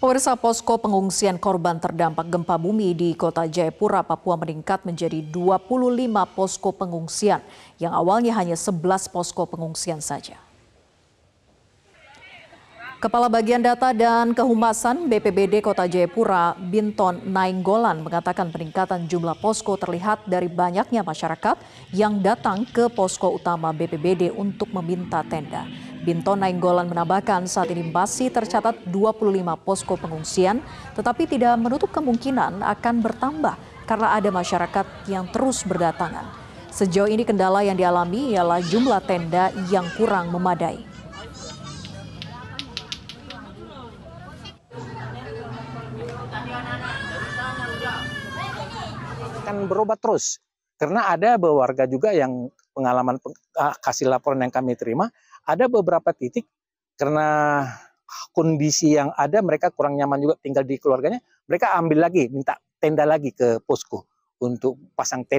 Pemirsa posko pengungsian korban terdampak gempa bumi di kota Jayapura, Papua meningkat menjadi 25 posko pengungsian yang awalnya hanya 11 posko pengungsian saja. Kepala Bagian Data dan Kehumasan BPBD Kota Jayapura, Binton Nainggolan mengatakan peningkatan jumlah posko terlihat dari banyaknya masyarakat yang datang ke posko utama BPBD untuk meminta tenda. Binto Nainggolan menambahkan saat ini masih tercatat 25 posko pengungsian, tetapi tidak menutup kemungkinan akan bertambah karena ada masyarakat yang terus berdatangan. Sejauh ini kendala yang dialami ialah jumlah tenda yang kurang memadai. Akan berobat terus, karena ada warga juga yang pengalaman ah, kasih laporan yang kami terima, ada beberapa titik karena kondisi yang ada mereka kurang nyaman juga tinggal di keluarganya, mereka ambil lagi, minta tenda lagi ke posko untuk pasang tenda.